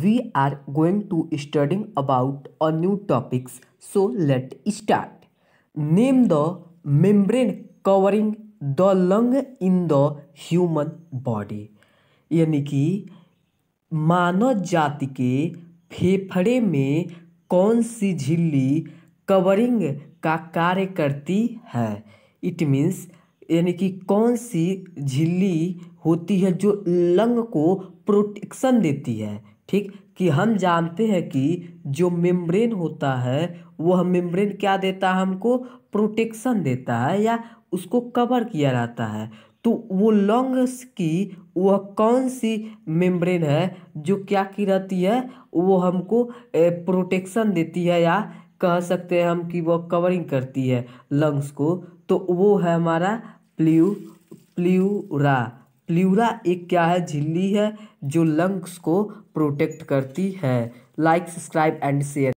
we are going to studying about a new topics so let start name the membrane covering the lung in the human body यानी कि मानव जाति के फेफड़े में कौन सी झिल्ली कवरिंग का कार्य करती है इट मीन्स यानी कि कौन सी झिल्ली होती है जो लंग को प्रोटेक्शन देती है ठीक कि हम जानते हैं कि जो मेम्ब्रेन होता है वह मेम्ब्रेन क्या देता है हमको प्रोटेक्शन देता है या उसको कवर किया रहता है तो वो लंग्स की वह कौन सी मेम्ब्रेन है जो क्या की रहती है वो हमको प्रोटेक्शन देती है या कह सकते हैं हम कि वह कवरिंग करती है लंग्स को तो वो है हमारा प्ल्यू प्ल्यूरा ल्यूरा एक क्या है झिल्ली है जो लंग्स को प्रोटेक्ट करती है लाइक सब्सक्राइब एंड शेयर